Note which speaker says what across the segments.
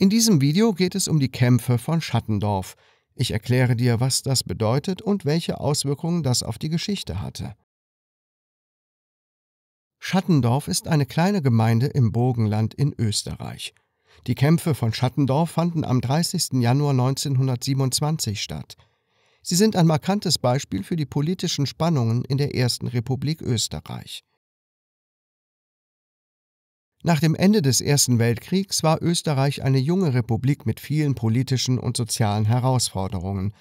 Speaker 1: In diesem Video geht es um die Kämpfe von Schattendorf. Ich erkläre dir, was das bedeutet und welche Auswirkungen das auf die Geschichte hatte. Schattendorf ist eine kleine Gemeinde im Burgenland in Österreich. Die Kämpfe von Schattendorf fanden am 30. Januar 1927 statt. Sie sind ein markantes Beispiel für die politischen Spannungen in der Ersten Republik Österreich. Nach dem Ende des Ersten Weltkriegs war Österreich eine junge Republik mit vielen politischen und sozialen Herausforderungen.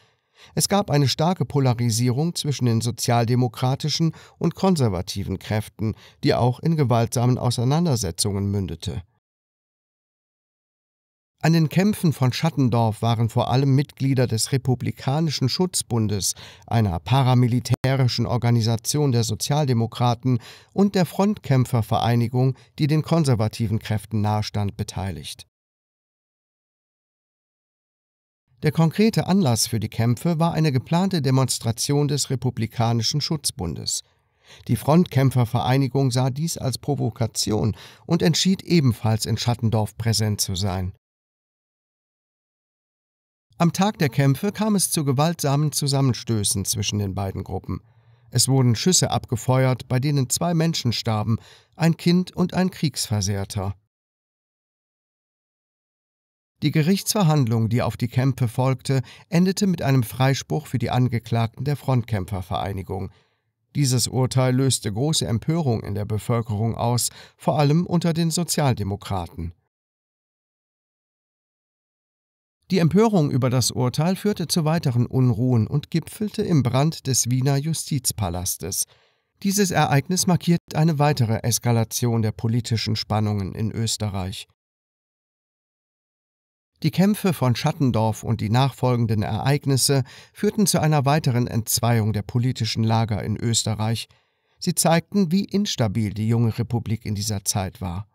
Speaker 1: Es gab eine starke Polarisierung zwischen den sozialdemokratischen und konservativen Kräften, die auch in gewaltsamen Auseinandersetzungen mündete. An den Kämpfen von Schattendorf waren vor allem Mitglieder des Republikanischen Schutzbundes, einer paramilitärischen Organisation der Sozialdemokraten und der Frontkämpfervereinigung, die den konservativen Kräften nahestand, beteiligt. Der konkrete Anlass für die Kämpfe war eine geplante Demonstration des Republikanischen Schutzbundes. Die Frontkämpfervereinigung sah dies als Provokation und entschied ebenfalls in Schattendorf präsent zu sein. Am Tag der Kämpfe kam es zu gewaltsamen Zusammenstößen zwischen den beiden Gruppen. Es wurden Schüsse abgefeuert, bei denen zwei Menschen starben, ein Kind und ein Kriegsversehrter. Die Gerichtsverhandlung, die auf die Kämpfe folgte, endete mit einem Freispruch für die Angeklagten der Frontkämpfervereinigung. Dieses Urteil löste große Empörung in der Bevölkerung aus, vor allem unter den Sozialdemokraten. Die Empörung über das Urteil führte zu weiteren Unruhen und gipfelte im Brand des Wiener Justizpalastes. Dieses Ereignis markiert eine weitere Eskalation der politischen Spannungen in Österreich. Die Kämpfe von Schattendorf und die nachfolgenden Ereignisse führten zu einer weiteren Entzweiung der politischen Lager in Österreich. Sie zeigten, wie instabil die junge Republik in dieser Zeit war.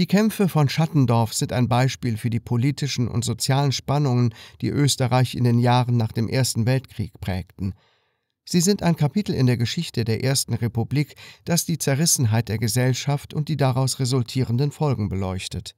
Speaker 1: Die Kämpfe von Schattendorf sind ein Beispiel für die politischen und sozialen Spannungen, die Österreich in den Jahren nach dem Ersten Weltkrieg prägten. Sie sind ein Kapitel in der Geschichte der Ersten Republik, das die Zerrissenheit der Gesellschaft und die daraus resultierenden Folgen beleuchtet